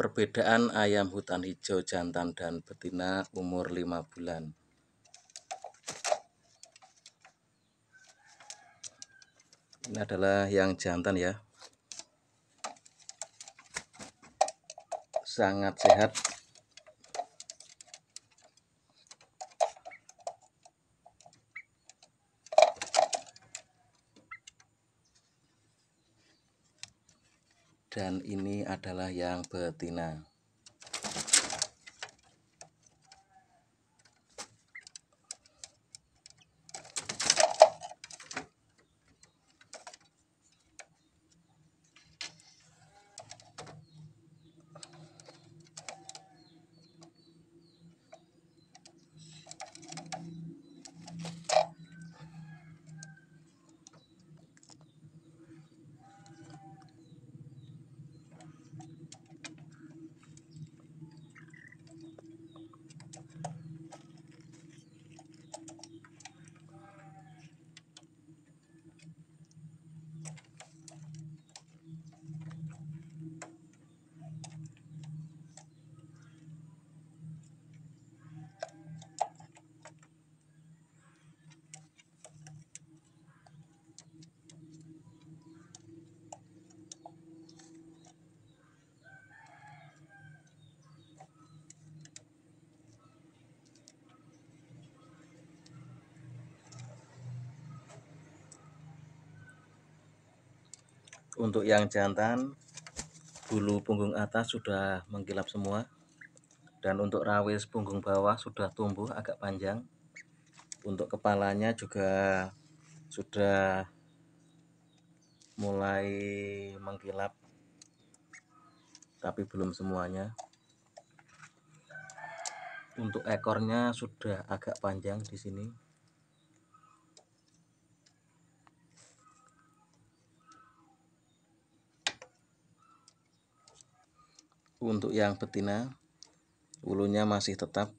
Perbedaan ayam hutan hijau jantan dan betina umur 5 bulan. Ini adalah yang jantan ya. Sangat sehat dan ini adalah yang betina untuk yang jantan bulu punggung atas sudah mengkilap semua dan untuk rawis punggung bawah sudah tumbuh agak panjang untuk kepalanya juga sudah mulai mengkilap tapi belum semuanya untuk ekornya sudah agak panjang di sini untuk yang betina bulunya masih tetap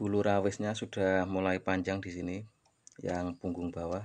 bulu rawisnya sudah mulai panjang di sini yang punggung bawah